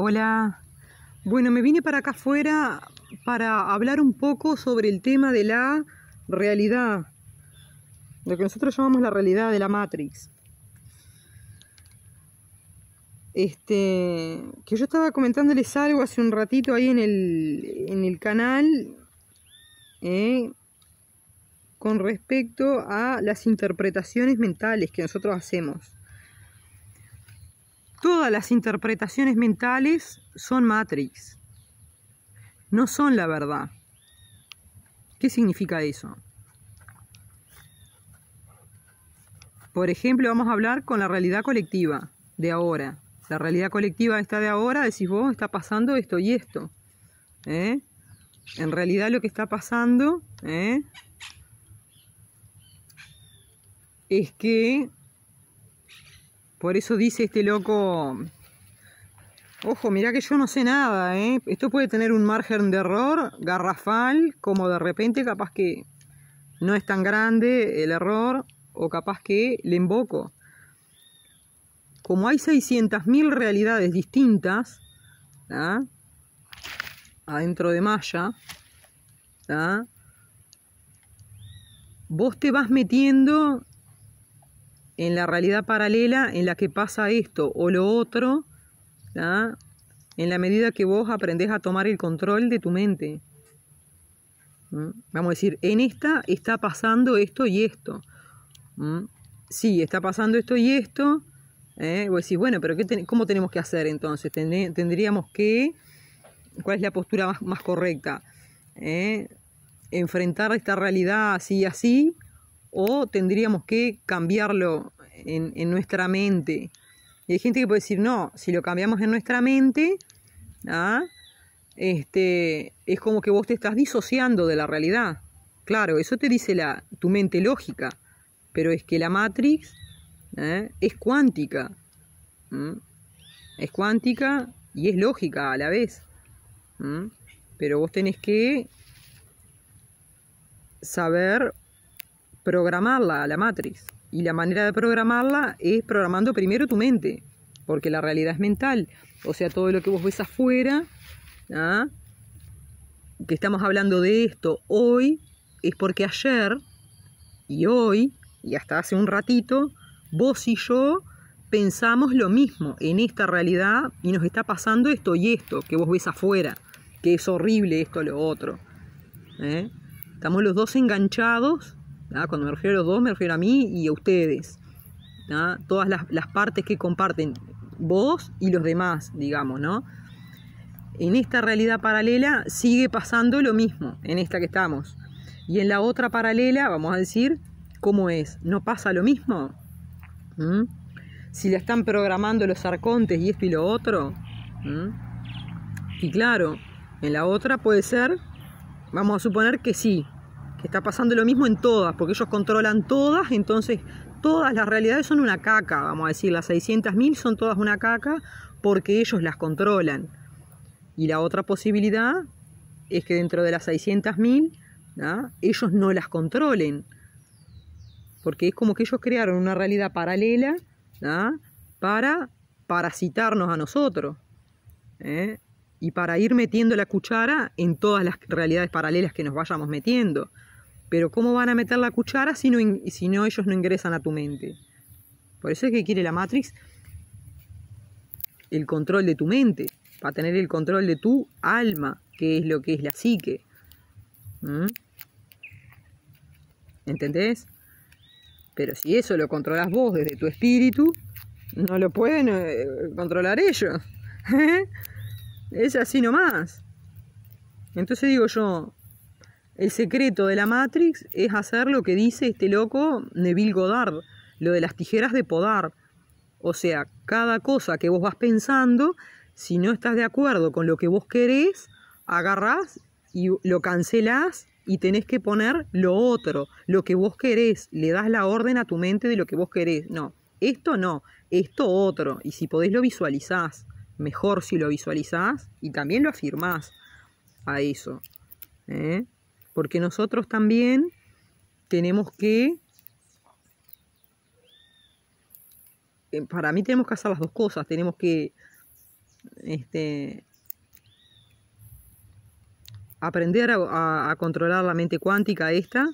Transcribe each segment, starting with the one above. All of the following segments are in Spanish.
Hola. Bueno, me vine para acá afuera para hablar un poco sobre el tema de la realidad, lo que nosotros llamamos la realidad de la Matrix. Este, que yo estaba comentándoles algo hace un ratito ahí en el, canal eh, con respecto a las interpretaciones mentales que nosotros hacemos. Todas las interpretaciones mentales son matrix, no son la verdad. ¿Qué significa eso? Por ejemplo, vamos a hablar con la realidad colectiva de ahora. La realidad colectiva está de ahora, decís vos, está pasando esto y esto. ¿eh? En realidad lo que está pasando ¿eh? es que por eso dice este loco, ojo, mirá que yo no sé nada, ¿eh? Esto puede tener un margen de error garrafal, como de repente capaz que no es tan grande el error, o capaz que le invoco. Como hay 600.000 realidades distintas, ¿ah? adentro de Maya, ¿ah? vos te vas metiendo en la realidad paralela en la que pasa esto o lo otro, en la medida que vos aprendés a tomar el control de tu mente. ¿Mm? Vamos a decir, en esta está pasando esto y esto. ¿Mm? Sí, está pasando esto y esto. ¿eh? Vos decís, bueno, pero qué ¿cómo tenemos que hacer entonces? tendríamos que... ¿Cuál es la postura más, correcta? ¿eh? Enfrentar esta realidad así y así o tendríamos que cambiarlo en, nuestra mente. Y hay gente que puede decir, no, si lo cambiamos en nuestra mente, ¿ah? este, es como que vos te estás disociando de la realidad. Claro, eso te dice la, tu mente lógica, pero es que la Matrix ¿eh? es cuántica. Es cuántica y es lógica a la vez. Pero vos tenés que saber programarla, a la matriz. Y la manera de programarla es programando primero tu mente, porque la realidad es mental. O sea, todo lo que vos ves afuera, ¿ah? que estamos hablando de esto hoy, es porque ayer y hoy, y hasta hace un ratito, vos y yo pensamos lo mismo en esta realidad y nos está pasando esto y esto que vos ves afuera, que es horrible esto, lo otro. ¿eh? Estamos los dos enganchados cuando me refiero a dos, me refiero a mí y a ustedes. Todas las, partes que comparten vos y los demás, digamos, ¿no? En esta realidad paralela sigue pasando lo mismo, en esta que estamos. Y en la otra paralela, vamos a decir, ¿cómo es? ¿No pasa lo mismo? ¿Mm? Si la están programando los arcontes y esto y lo otro. ¿Mm? Y claro, en la otra puede ser, vamos a suponer que sí, que está pasando lo mismo en todas, porque ellos controlan todas, entonces todas las realidades son una caca, vamos a decir, las 600.000 son todas una caca porque ellos las controlan. Y la otra posibilidad es que dentro de las 600.000 ellos no las controlen, porque es como que ellos crearon una realidad paralela para parasitarnos a nosotros. ¿eh? y para ir metiendo la cuchara en todas las realidades paralelas que nos vayamos metiendo. Pero ¿cómo van a meter la cuchara si no, si no ellos no ingresan a tu mente? Por eso es que quiere la Matrix el control de tu mente, para tener el control de tu alma, que es lo que es la psique. ¿Mm? ¿Entendés? Pero si eso lo controlas vos desde tu espíritu, no lo pueden eh, controlar ellos. es así nomás. Entonces digo yo, el secreto de la Matrix es hacer lo que dice este loco Neville Goddard, lo de las tijeras de podar. O sea, cada cosa que vos vas pensando, si no estás de acuerdo con lo que vos querés, agarrás y lo cancelás y tenés que poner lo otro, lo que vos querés, le das la orden a tu mente de lo que vos querés. No, esto no, esto otro. Y si podés lo visualizás, mejor si lo visualizás y también lo afirmás a eso. ¿Eh? porque nosotros también tenemos que, eh, para mí tenemos que hacer las dos cosas, tenemos que este, aprender a, controlar la mente cuántica esta,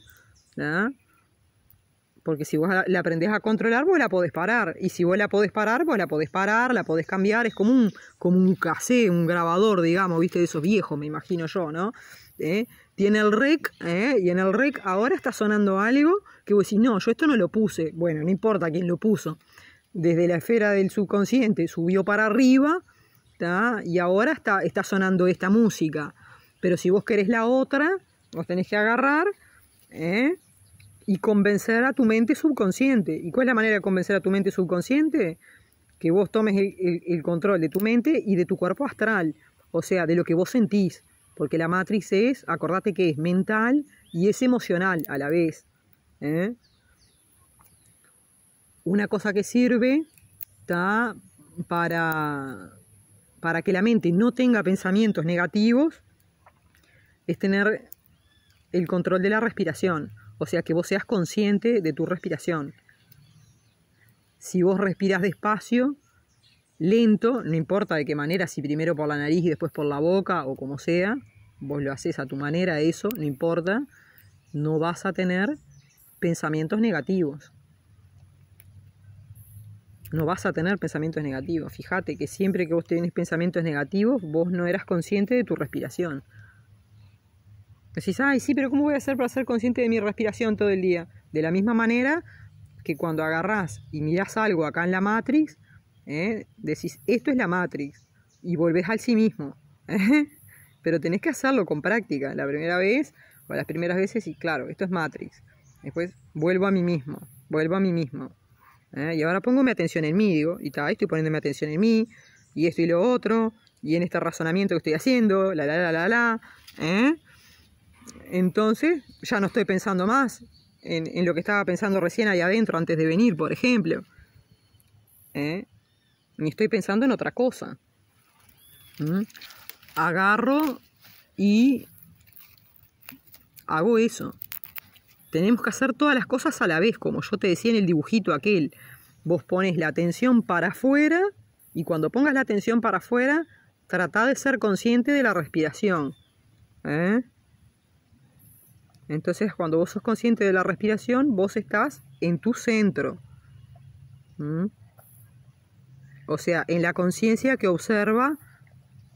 porque si vos la aprendés a controlar, vos la podés parar. Y si vos la podés parar, vos la podés parar, la podés cambiar. Es como un, como un un grabador, digamos, viste, de esos viejos, me imagino yo, ¿no? ¿Eh? tiene el rec, eh, y en el rec ahora está sonando algo que vos decís, no, yo esto no lo puse. Bueno, no importa quién lo puso. Desde la esfera del subconsciente subió para arriba y ahora está, está sonando esta música. Pero si vos querés la otra, vos tenés que agarrar eh, y convencer a tu mente subconsciente. ¿Y cuál es la manera de convencer a tu mente subconsciente? Que vos tomes el control de tu mente y de tu cuerpo astral, o sea, de lo que vos sentís porque la matriz es, acordate que es mental y es emocional a la vez. ¿eh? Una cosa que sirve para, para que la mente no tenga pensamientos negativos es tener el control de la respiración, o sea que vos seas consciente de tu respiración. Si vos respiras despacio, lento, no importa de qué manera, si primero por la nariz y después por la boca o como sea, vos lo haces a tu manera, eso, no importa, no vas a tener pensamientos negativos. No vas a tener pensamientos negativos. Fíjate que siempre que vos tenés pensamientos negativos, vos no eras consciente de tu respiración. Decís, ay, sí, pero ¿cómo voy a hacer para ser consciente de mi respiración todo el día? De la misma manera que cuando agarrás y mirás algo acá en la Matrix, ¿eh? Decís, esto es la Matrix y volvés al sí mismo. Pero tenés que hacerlo con práctica. La primera vez o las primeras veces y claro, esto es Matrix. Después vuelvo a mí mismo, vuelvo a mí mismo. ¿eh? Y ahora pongo mi atención en mí, digo, y está estoy mi atención en mí, y esto y lo otro, y en este razonamiento que estoy haciendo, la la la la la. ¿eh? Entonces ya no estoy pensando más en, lo que estaba pensando recién ahí adentro antes de venir, por ejemplo ni estoy pensando en otra cosa. ¿Mm? Agarro y hago eso. Tenemos que hacer todas las cosas a la vez, como yo te decía en el dibujito aquel. Vos pones la atención para afuera y cuando pongas la atención para afuera, trata de ser consciente de la respiración. ¿eh? Entonces, cuando vos sos consciente de la respiración, vos estás en tu centro. O sea, en la conciencia que observa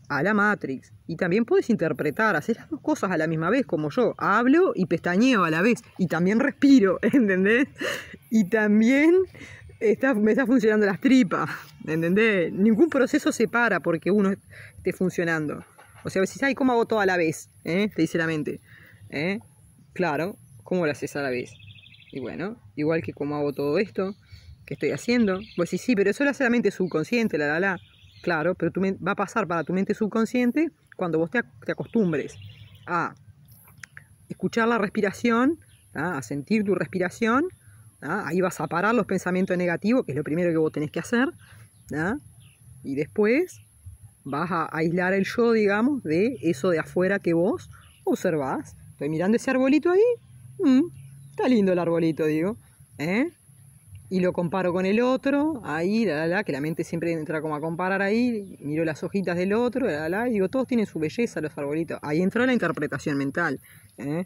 a la Matrix. Y también puedes interpretar, hacer las dos cosas a la misma vez, como yo. Hablo y pestañeo a la vez. Y también respiro, ¿entendés? Y también está, me está funcionando las tripas, ¿entendés? Ningún proceso se para porque uno esté funcionando. O sea, si ay, ¿cómo hago todo a la vez? ¿Eh? Te dice la mente. ¿eh? Claro, ¿cómo lo haces a la vez? Y bueno, igual que cómo hago todo esto, ¿qué estoy haciendo? Vos decís, sí, pero eso la mente subconsciente, la, la, la. Claro, pero va a pasar para tu mente subconsciente cuando vos te, acostumbres a escuchar la respiración, a sentir tu respiración, ahí vas a parar los pensamientos negativos, que es lo primero que vos tenés que hacer, y después vas a aislar el yo, digamos, de eso de afuera que vos observás. Estoy mirando ese arbolito ahí, mm, está lindo el arbolito, digo, ¿eh? y lo comparo con el otro, ahí, la, la, la, que la mente siempre entra como a comparar ahí, miro las hojitas del otro, la, la, y digo, todos tienen su belleza los arbolitos. Ahí entra la interpretación mental. ¿eh?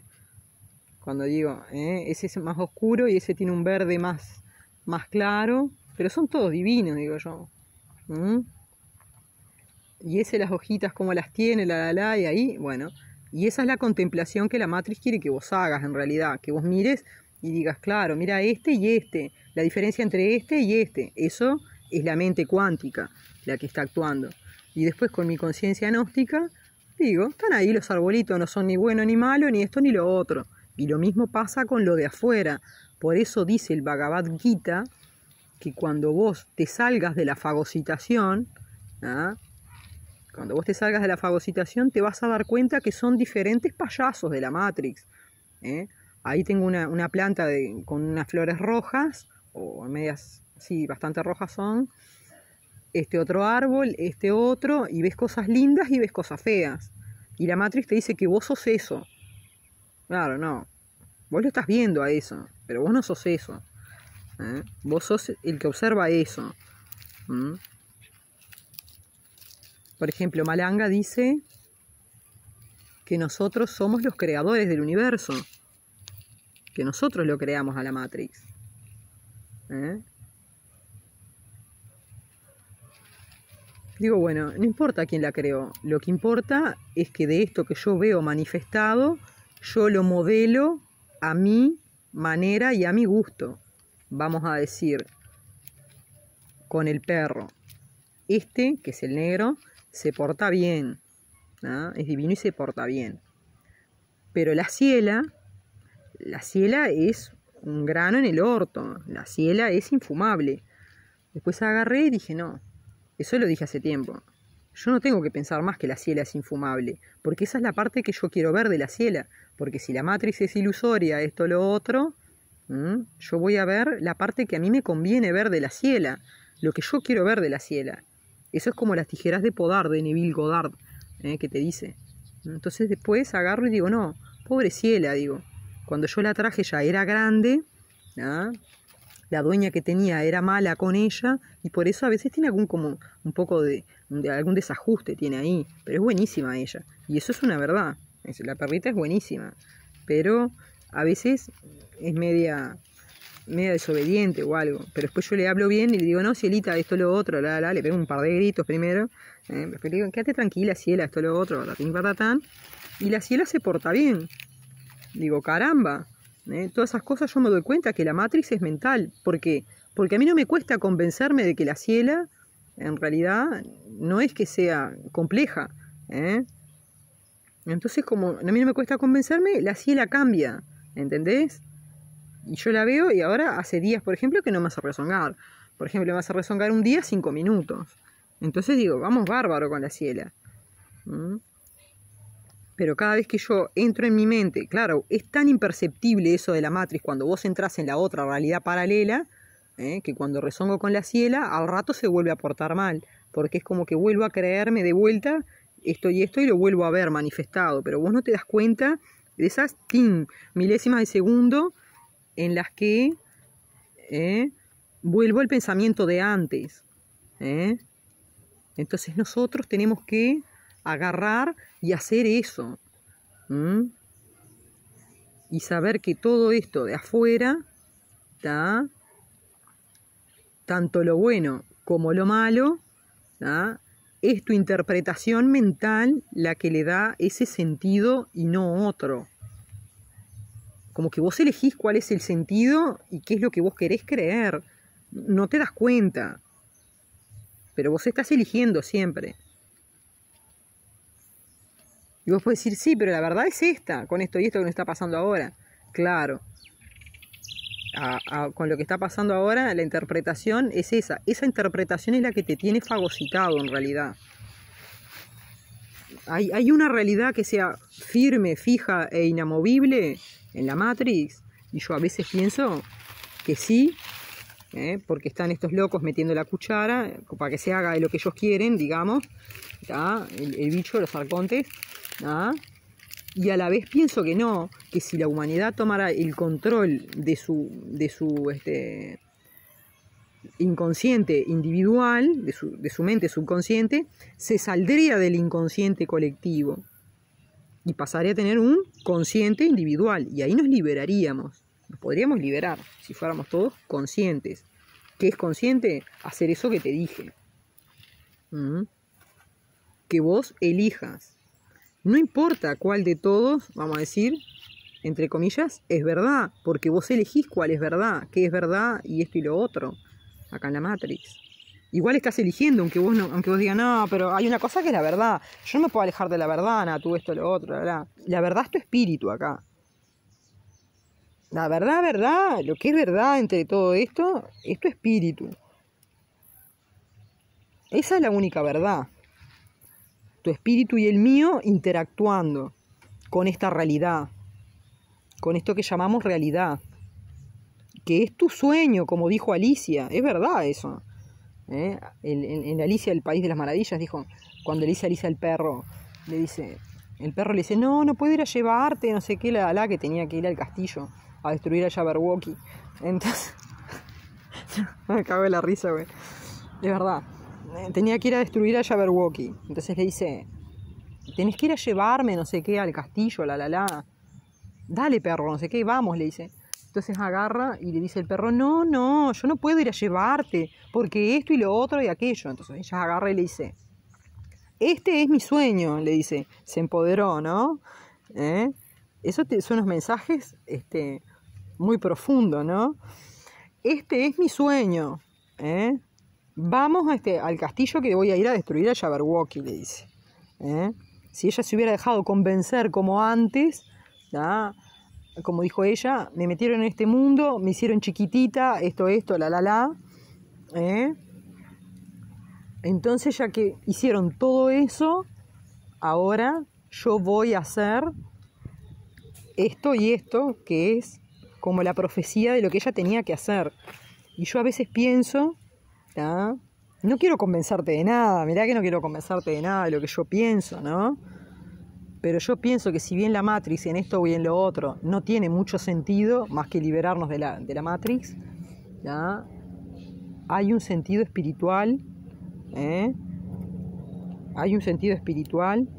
Cuando digo, ¿eh? ese es más oscuro y ese tiene un verde más, más claro, pero son todos divinos, digo yo. Y ese las hojitas como las tiene, la, la, la, y ahí, bueno. Y esa es la contemplación que la matriz quiere que vos hagas en realidad, que vos mires y digas, claro, mira este y este, la diferencia entre este y este, eso es la mente cuántica la que está actuando. Y después con mi conciencia gnóstica, digo, están ahí los arbolitos, no son ni bueno ni malo, ni esto ni lo otro. Y lo mismo pasa con lo de afuera. Por eso dice el Bhagavad Gita que cuando vos te salgas de la fagocitación, ¿ah? cuando vos te salgas de la fagocitación, te vas a dar cuenta que son diferentes payasos de la Matrix. ¿eh? Ahí tengo una, planta con unas flores rojas, o medias, sí, bastante rojas son. Este otro árbol, este otro, y ves cosas lindas y ves cosas feas. Y la matriz te dice que vos sos eso. Claro, no. Vos lo estás viendo a eso, pero vos no sos eso. ¿eh? Vos sos el que observa eso. Por ejemplo, Malanga dice que nosotros somos los creadores del universo que nosotros lo creamos a la Matrix. ¿eh? Digo, bueno, no importa quién la creó, lo que importa es que de esto que yo veo manifestado, yo lo modelo a mi manera y a mi gusto. Vamos a decir, con el perro. Este, que es el negro, se porta bien, es divino y se porta bien. Pero la ciela la ciela es un grano en el orto, la ciela es infumable. Después agarré y dije, no, eso lo dije hace tiempo. Yo no tengo que pensar más que la ciela es infumable, porque esa es la parte que yo quiero ver de la ciela, porque si la matriz es ilusoria, esto, lo otro, yo voy a ver la parte que a mí me conviene ver de la ciela, lo que yo quiero ver de la ciela. Eso es como las tijeras de podar de Neville Goddard, ¿eh? que te dice. Entonces después agarro y digo, no, pobre ciela, digo, cuando yo la traje ya era grande, la dueña que tenía era mala con ella y por eso a veces tiene algún como un poco de, algún desajuste tiene ahí, pero es buenísima ella y eso es una verdad. La perrita es buenísima, pero a veces es media media desobediente o algo. Pero después yo le hablo bien y le digo, no, Cielita, esto, lo otro, le pego un par de gritos primero. Eh, le digo, quédate tranquila, Ciela, esto, lo otro, la Y la Ciela se porta bien. Digo, caramba, eh, todas esas cosas yo me doy cuenta que la matriz es mental. ¿Por qué? Porque a mí no me cuesta convencerme de que la ciela, en realidad, no es que sea compleja. ¿eh? Entonces, como a mí no me cuesta convencerme, la ciela cambia, ¿entendés? Y yo la veo y ahora hace días, por ejemplo, que no me hace rezongar. Por ejemplo, me hace rezongar un día cinco minutos. Entonces digo, vamos bárbaro con la ciela pero cada vez que yo entro en mi mente, claro, es tan imperceptible eso de la matriz cuando vos entras en la otra realidad paralela, ¿eh? que cuando rezongo con la ciela, al rato se vuelve a portar mal, porque es como que vuelvo a creerme de vuelta esto y esto y lo vuelvo a ver manifestado, pero vos no te das cuenta de esas milésimas de segundo en las que ¿eh? vuelvo al pensamiento de antes. ¿eh? Entonces nosotros tenemos que agarrar y hacer eso. Y saber que todo esto de afuera, tanto lo bueno como lo malo, es tu interpretación mental la que le da ese sentido y no otro. Como que vos elegís cuál es el sentido y qué es lo que vos querés creer. No te das cuenta. Pero vos estás eligiendo siempre. Y vos podés decir, sí, pero la verdad es esta, con esto y esto que nos está pasando ahora. Claro. con lo que está pasando ahora, la interpretación es esa. Esa interpretación es la que te tiene fagocitado en realidad. Hay, una realidad que sea firme, fija e inamovible en la Matrix. Y yo a veces pienso que sí, ¿eh? porque están estos locos metiendo la cuchara para que se haga lo que ellos quieren, digamos, el, el, bicho, los arcontes, ¿Ah? y a la vez pienso que no, que si la humanidad tomara el control de su, de su este, inconsciente individual, de su, de su mente subconsciente, se saldría del inconsciente colectivo y pasaría a tener un consciente individual y ahí nos liberaríamos, nos podríamos liberar si fuéramos todos conscientes. ¿Qué es consciente? Hacer eso que te dije. ¿Mm? Que vos elijas no importa cuál de todos, vamos a decir, entre comillas, es verdad, porque vos elegís cuál es verdad, qué es verdad y esto y lo otro, acá en la Matrix. Igual estás eligiendo, aunque vos, no, aunque vos digas, no, pero hay una cosa que es la verdad. Yo no me puedo alejar de la verdad, nada, tú esto, lo otro, la verdad. La verdad es tu espíritu acá. La verdad, verdad, lo que es verdad entre todo esto, es tu espíritu. Esa es la única verdad tu espíritu y el mío interactuando con esta realidad, con esto que llamamos realidad, que es tu sueño, como dijo Alicia, es verdad eso. ¿eh? En, Alicia, el País de las Maravillas, dijo, cuando Alicia dice Alicia al perro, le dice, el perro le dice, no, no puedo ir a llevarte, no sé qué, la, la, que tenía que ir al castillo a destruir a Jabberwocky. Entonces, me cago en la risa, güey. Es verdad. Eh, tenía que ir a destruir a Jabberwocky. Entonces le dice, tenés que ir a llevarme, no sé qué, al castillo, la, la, la. Dale, perro, no sé qué, vamos, le dice. Entonces agarra y le dice el perro, no, no, yo no puedo ir a llevarte, porque esto y lo otro y aquello. Entonces ella agarra y le dice, este es mi sueño, le dice, se empoderó, ¿no? ¿Eh? Eso son unos mensajes este, muy profundos, ¿no? Este es mi sueño, ¿eh? Vamos a este, al castillo que voy a ir a destruir a Jabberwocky, le dice. ¿eh? Si ella se hubiera dejado convencer como antes, como dijo ella, me metieron en este mundo, me hicieron chiquitita, esto, esto, la, la, la. ¿eh? Entonces, ya que hicieron todo eso, ahora yo voy a hacer esto y esto, que es como la profecía de lo que ella tenía que hacer. Y yo a veces pienso no quiero convencerte de nada, mirá que no quiero convencerte de nada de lo que yo pienso, ¿no? Pero yo pienso que si bien la Matrix en esto o en lo otro no tiene mucho sentido más que liberarnos de la, de Matrix, hay un sentido espiritual, ¿eh? hay un sentido espiritual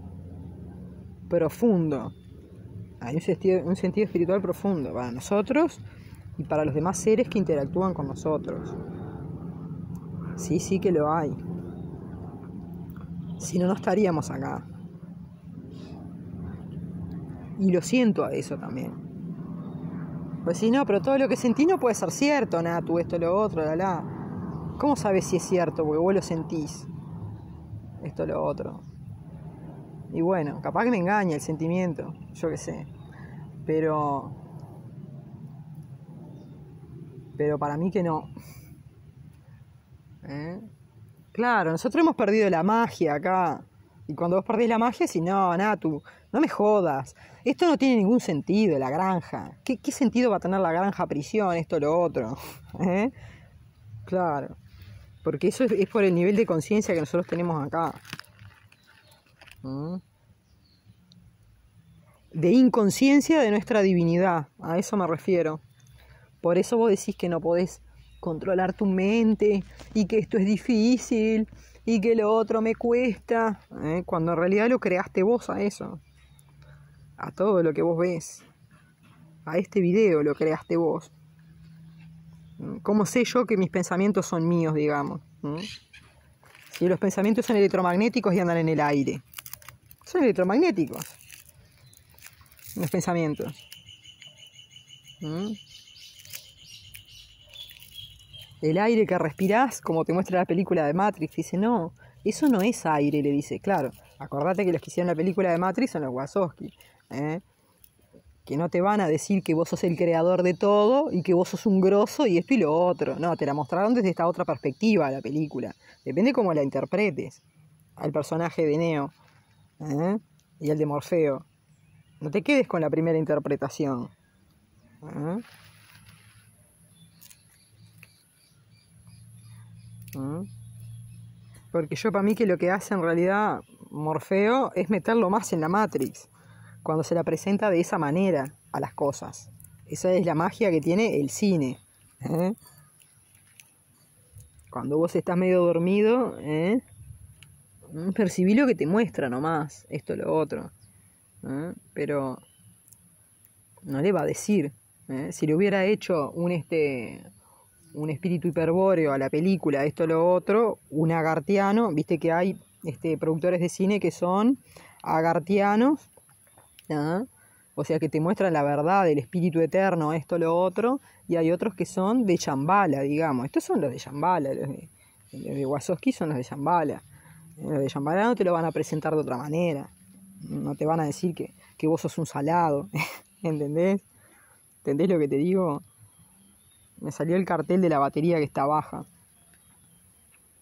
profundo, hay un sentido espiritual profundo para nosotros y para los demás seres que interactúan con nosotros. Sí, sí que lo hay. Si no, no estaríamos acá. Y lo siento a eso también. Pues si no, pero todo lo que sentí no puede ser cierto, nada, tú esto, lo otro, la la. ¿Cómo sabes si es cierto? Porque vos lo sentís. Esto, lo otro. Y bueno, capaz que me engaña el sentimiento, yo qué sé. Pero. Pero para mí que no. ¿Eh? Claro, nosotros hemos perdido la magia acá. Y cuando vos perdés la magia, si no, Natu, no me jodas. Esto no tiene ningún sentido, la granja. ¿Qué, sentido va a tener la granja prisión, esto, lo otro? ¿Eh? Claro. Porque eso es, por el nivel de conciencia que nosotros tenemos acá. ¿Mm? De inconsciencia de nuestra divinidad, a eso me refiero. Por eso vos decís que no podés controlar tu mente y que esto es difícil y que lo otro me cuesta, ¿eh? cuando en realidad lo creaste vos a eso, a todo lo que vos ves, a este video lo creaste vos. ¿Cómo sé yo que mis pensamientos son míos, digamos? ¿Mm? Si los pensamientos son electromagnéticos y andan en el aire. Son electromagnéticos. Los pensamientos. ¿Mm? el aire que respirás, como te muestra la película de Matrix. Dice, no, eso no es aire, le dice, claro. Acordate que los que hicieron la película de Matrix son los Wazowski. ¿eh? Que no te van a decir que vos sos el creador de todo y que vos sos un grosso y esto y lo otro. No, te la mostraron desde esta otra perspectiva la película. Depende cómo la interpretes. Al personaje de Neo ¿eh? y al de Morfeo. No te quedes con la primera interpretación. ¿eh? ¿Mm? Porque yo para mí que lo que hace en realidad Morfeo es meterlo más en la Matrix, cuando se la presenta de esa manera a las cosas. Esa es la magia que tiene el cine. ¿eh? Cuando vos estás medio dormido, ¿eh? Mm, percibí lo que te muestra nomás, esto lo otro. ¿eh? Pero no le va a decir. ¿eh? Si le hubiera hecho un este un espíritu hiperbóreo a la película, esto, lo otro, un agartiano, viste que hay este, productores de cine que son agartianos, ¿ah? o sea, que te muestran la verdad, el espíritu eterno, esto, lo otro, y hay otros que son de chambala, digamos, estos son los de chambala, los de, son los de chambala, eh, los de chambala no te lo van a presentar de otra manera, no te van a decir que, que vos sos un salado, ¿entendés? ¿Entendés lo que te digo? Me salió el cartel de la batería que está baja.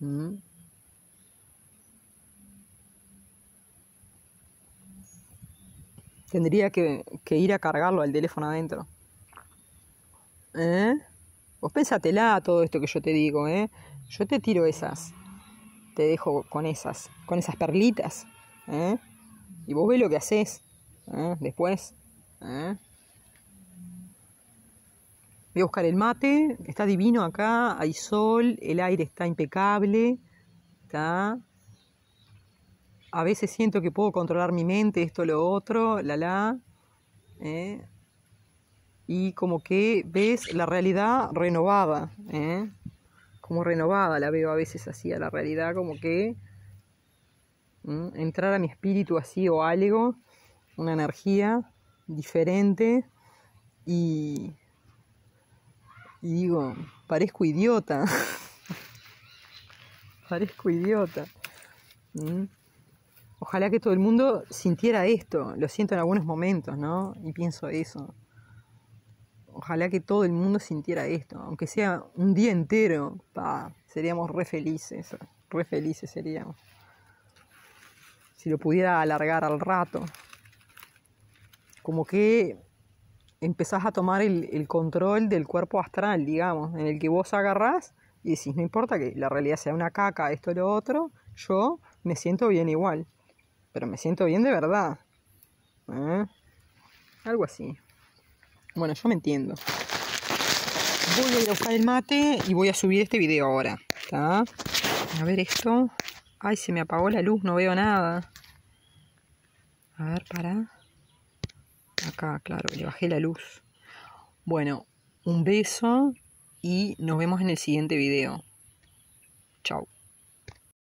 Mm. Tendría que, ir a cargarlo al teléfono adentro. ¿Eh? Vos pensatela todo esto que yo te digo, ¿eh? Yo te tiro esas. Te dejo con esas, con esas perlitas. ¿eh? Y vos ves lo que haces ¿eh? después. ¿eh? Voy a buscar el mate, está divino acá, hay sol, el aire está impecable, ¿está? A veces siento que puedo controlar mi mente, esto, lo otro, la la. ¿eh? Y como que ves la realidad renovada, ¿eh? como renovada la veo a veces así, a la realidad, como que entrar a mi espíritu así o algo, una energía diferente y y digo, parezco idiota. parezco idiota. Mm. Ojalá que todo el mundo sintiera esto. Lo siento en algunos momentos, ¿no? Y pienso eso. Ojalá que todo el mundo sintiera esto. Aunque sea un día entero, seríamos re felices. Re felices seríamos. Si lo pudiera alargar al rato. Como que empezás a tomar el, control del cuerpo astral, digamos, en el que vos agarrás y decís, no importa que la realidad sea una caca, esto, o lo otro, yo me siento bien igual, pero me siento bien de verdad. ¿eh? Algo así. Bueno, yo me entiendo. Voy a ir a el mate y voy a subir este video ahora. A ver esto. Ay, se me apagó la luz, no veo nada. A ver, para acá, claro, le bajé la luz. Bueno, un beso y nos vemos en el siguiente video. Chao.